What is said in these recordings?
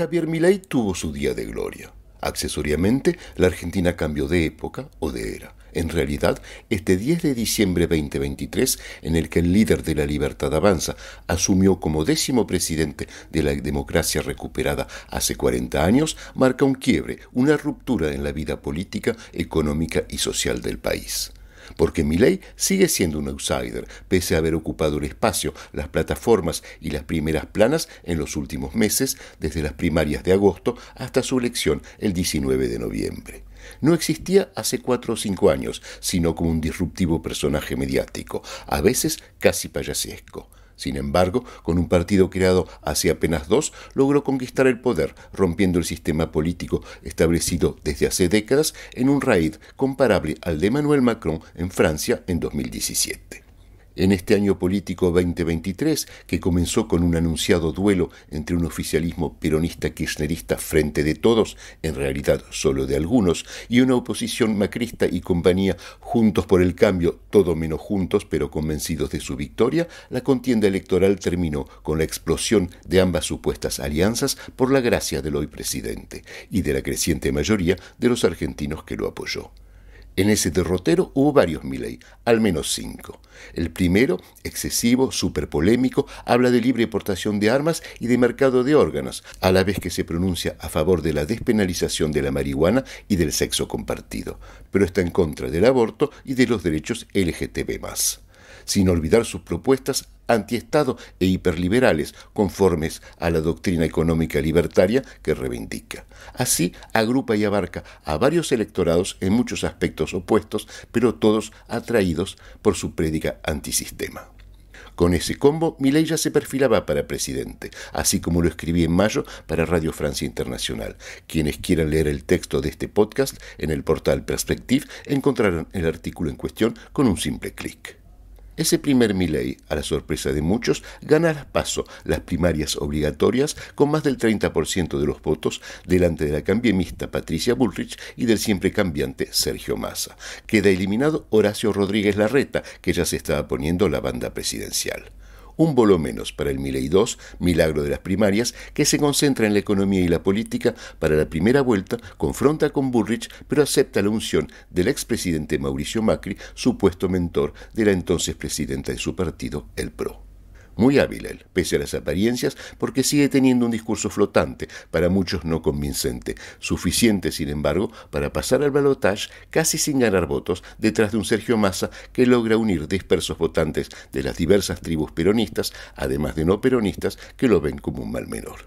Javier Milei tuvo su día de gloria. Accesoriamente, la Argentina cambió de época o de era. En realidad, este 10 de diciembre 2023, en el que el líder de la Libertad Avanza asumió como décimo presidente de la democracia recuperada hace 40 años, marca un quiebre, una ruptura en la vida política, económica y social del país porque Milley sigue siendo un outsider, pese a haber ocupado el espacio, las plataformas y las primeras planas en los últimos meses, desde las primarias de agosto hasta su elección el 19 de noviembre no existía hace cuatro o cinco años, sino como un disruptivo personaje mediático, a veces casi payasesco. Sin embargo, con un partido creado hace apenas dos, logró conquistar el poder, rompiendo el sistema político establecido desde hace décadas en un raid comparable al de Emmanuel Macron en Francia en 2017. En este año político 2023, que comenzó con un anunciado duelo entre un oficialismo peronista-kirchnerista frente de todos, en realidad solo de algunos, y una oposición macrista y compañía juntos por el cambio, todo menos juntos, pero convencidos de su victoria, la contienda electoral terminó con la explosión de ambas supuestas alianzas por la gracia del hoy presidente y de la creciente mayoría de los argentinos que lo apoyó. En ese derrotero hubo varios Milley, al menos cinco. El primero, excesivo, superpolémico, habla de libre portación de armas y de mercado de órganos, a la vez que se pronuncia a favor de la despenalización de la marihuana y del sexo compartido, pero está en contra del aborto y de los derechos LGTB sin olvidar sus propuestas antiestado e hiperliberales, conformes a la doctrina económica libertaria que reivindica. Así, agrupa y abarca a varios electorados en muchos aspectos opuestos, pero todos atraídos por su prédica antisistema. Con ese combo, Milei ya se perfilaba para presidente, así como lo escribí en mayo para Radio Francia Internacional. Quienes quieran leer el texto de este podcast en el portal Perspective encontrarán el artículo en cuestión con un simple clic. Ese primer Milei, a la sorpresa de muchos, gana las paso, las primarias obligatorias, con más del 30% de los votos, delante de la cambiemista Patricia Bullrich y del siempre cambiante Sergio Massa. Queda eliminado Horacio Rodríguez Larreta, que ya se estaba poniendo la banda presidencial un bolo menos para el Milei 2, milagro de las primarias, que se concentra en la economía y la política para la primera vuelta, confronta con Bullrich, pero acepta la unción del expresidente Mauricio Macri, supuesto mentor de la entonces presidenta de su partido, el PRO. Muy hábil él, pese a las apariencias, porque sigue teniendo un discurso flotante, para muchos no convincente, suficiente, sin embargo, para pasar al balotage casi sin ganar votos detrás de un Sergio Massa que logra unir dispersos votantes de las diversas tribus peronistas, además de no peronistas que lo ven como un mal menor.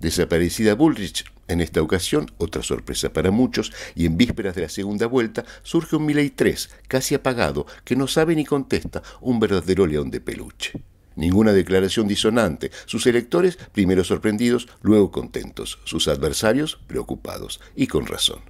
Desaparecida Bullrich, en esta ocasión, otra sorpresa para muchos, y en vísperas de la segunda vuelta surge un Milei 3, casi apagado, que no sabe ni contesta, un verdadero león de peluche. Ninguna declaración disonante. Sus electores primero sorprendidos, luego contentos. Sus adversarios preocupados. Y con razón.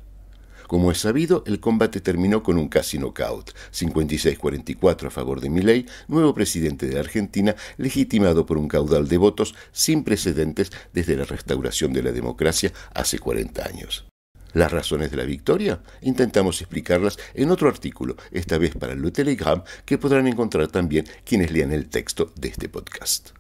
Como es sabido, el combate terminó con un casi knockout, 56-44 a favor de Milei, nuevo presidente de Argentina, legitimado por un caudal de votos sin precedentes desde la restauración de la democracia hace 40 años. Las razones de la victoria intentamos explicarlas en otro artículo, esta vez para el Telegram, que podrán encontrar también quienes lean el texto de este podcast.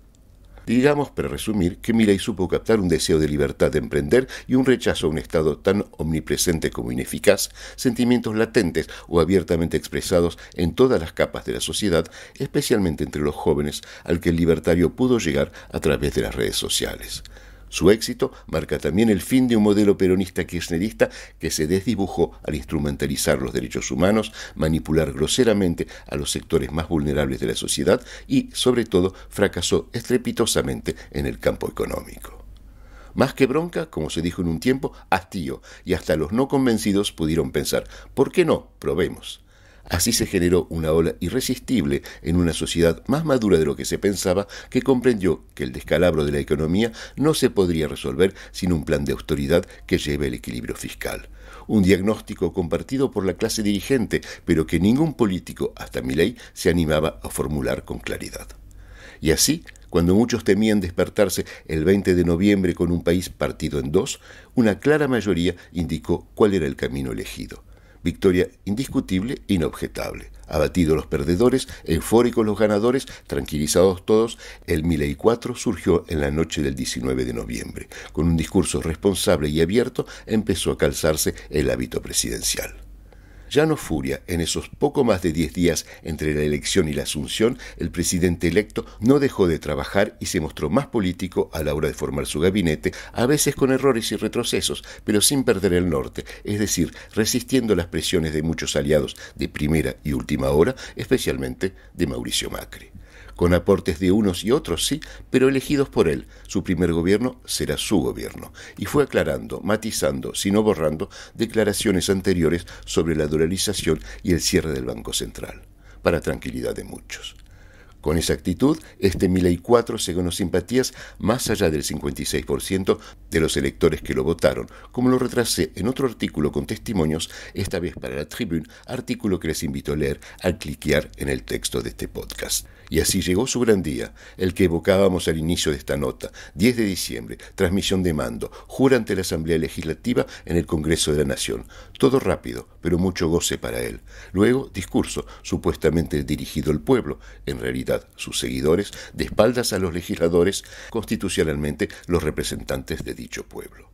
Digamos, para resumir, que Milley supo captar un deseo de libertad de emprender y un rechazo a un Estado tan omnipresente como ineficaz, sentimientos latentes o abiertamente expresados en todas las capas de la sociedad, especialmente entre los jóvenes, al que el libertario pudo llegar a través de las redes sociales. Su éxito marca también el fin de un modelo peronista kirchnerista que se desdibujó al instrumentalizar los derechos humanos, manipular groseramente a los sectores más vulnerables de la sociedad y, sobre todo, fracasó estrepitosamente en el campo económico. Más que bronca, como se dijo en un tiempo, hastío, y hasta los no convencidos pudieron pensar, ¿por qué no? Probemos. Así se generó una ola irresistible en una sociedad más madura de lo que se pensaba, que comprendió que el descalabro de la economía no se podría resolver sin un plan de autoridad que lleve el equilibrio fiscal. Un diagnóstico compartido por la clase dirigente, pero que ningún político, hasta ley, se animaba a formular con claridad. Y así, cuando muchos temían despertarse el 20 de noviembre con un país partido en dos, una clara mayoría indicó cuál era el camino elegido Victoria indiscutible, inobjetable. Abatidos los perdedores, eufóricos los ganadores, tranquilizados todos, el Milei 4 surgió en la noche del 19 de noviembre. Con un discurso responsable y abierto empezó a calzarse el hábito presidencial. Ya no furia, en esos poco más de 10 días entre la elección y la asunción, el presidente electo no dejó de trabajar y se mostró más político a la hora de formar su gabinete, a veces con errores y retrocesos, pero sin perder el norte, es decir, resistiendo las presiones de muchos aliados de primera y última hora, especialmente de Mauricio Macri con aportes de unos y otros, sí, pero elegidos por él. Su primer gobierno será su gobierno. Y fue aclarando, matizando, si no borrando, declaraciones anteriores sobre la dolarización y el cierre del Banco Central, para tranquilidad de muchos. Con esa actitud, este Milei 4 se ganó simpatías más allá del 56% de los electores que lo votaron, como lo retrasé en otro artículo con testimonios, esta vez para la Tribune, artículo que les invito a leer al cliquear en el texto de este podcast. Y así llegó su gran día, el que evocábamos al inicio de esta nota, 10 de diciembre, transmisión de mando, jura ante la Asamblea Legislativa en el Congreso de la Nación. Todo rápido, pero mucho goce para él. Luego, discurso, supuestamente dirigido al pueblo, en realidad sus seguidores, de espaldas a los legisladores, constitucionalmente los representantes de dicho pueblo.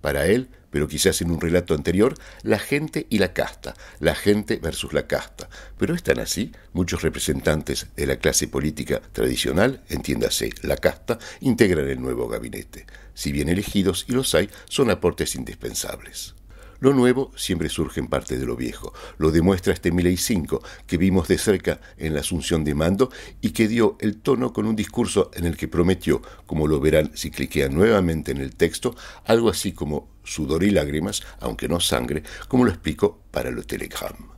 Para él, pero quizás en un relato anterior, la gente y la casta, la gente versus la casta. Pero están así, muchos representantes de la clase política tradicional, entiéndase, la casta, integran el nuevo gabinete. Si bien elegidos, y los hay, son aportes indispensables. Lo nuevo siempre surge en parte de lo viejo. Lo demuestra este 1005 que vimos de cerca en la asunción de mando y que dio el tono con un discurso en el que prometió, como lo verán si cliquean nuevamente en el texto, algo así como sudor y lágrimas, aunque no sangre, como lo explico para lo Telegram.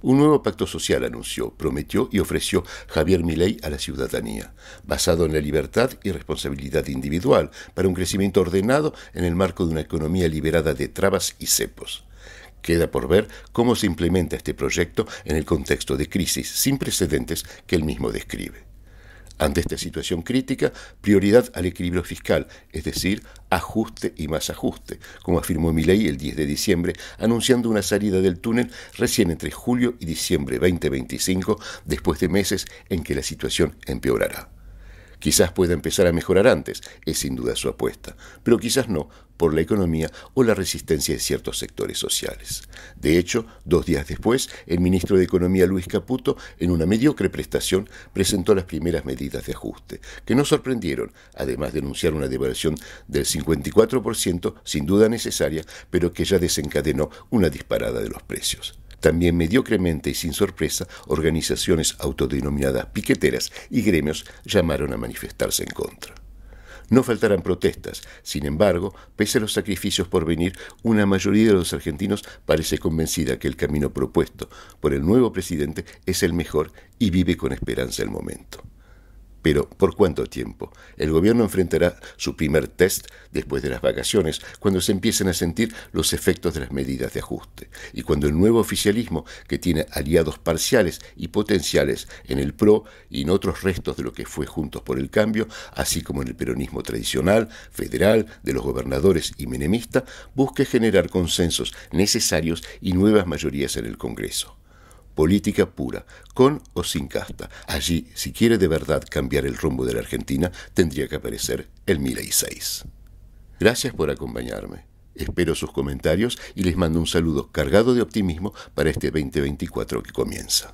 Un nuevo pacto social anunció, prometió y ofreció Javier Milei a la ciudadanía, basado en la libertad y responsabilidad individual, para un crecimiento ordenado en el marco de una economía liberada de trabas y cepos. Queda por ver cómo se implementa este proyecto en el contexto de crisis sin precedentes que él mismo describe. Ante esta situación crítica, prioridad al equilibrio fiscal, es decir, ajuste y más ajuste, como afirmó Milei el 10 de diciembre, anunciando una salida del túnel recién entre julio y diciembre 2025, después de meses en que la situación empeorará. Quizás pueda empezar a mejorar antes, es sin duda su apuesta, pero quizás no, por la economía o la resistencia de ciertos sectores sociales. De hecho, dos días después, el ministro de Economía Luis Caputo, en una mediocre prestación, presentó las primeras medidas de ajuste, que no sorprendieron, además de anunciar una devaluación del 54%, sin duda necesaria, pero que ya desencadenó una disparada de los precios. También mediocremente y sin sorpresa, organizaciones autodenominadas piqueteras y gremios llamaron a manifestarse en contra. No faltarán protestas, sin embargo, pese a los sacrificios por venir, una mayoría de los argentinos parece convencida que el camino propuesto por el nuevo presidente es el mejor y vive con esperanza el momento. Pero, ¿por cuánto tiempo? El gobierno enfrentará su primer test después de las vacaciones, cuando se empiecen a sentir los efectos de las medidas de ajuste, y cuando el nuevo oficialismo, que tiene aliados parciales y potenciales en el PRO y en otros restos de lo que fue Juntos por el Cambio, así como en el peronismo tradicional, federal, de los gobernadores y menemista, busque generar consensos necesarios y nuevas mayorías en el Congreso política pura, con o sin casta. Allí, si quiere de verdad cambiar el rumbo de la Argentina, tendría que aparecer el 1006. Gracias por acompañarme. Espero sus comentarios y les mando un saludo cargado de optimismo para este 2024 que comienza.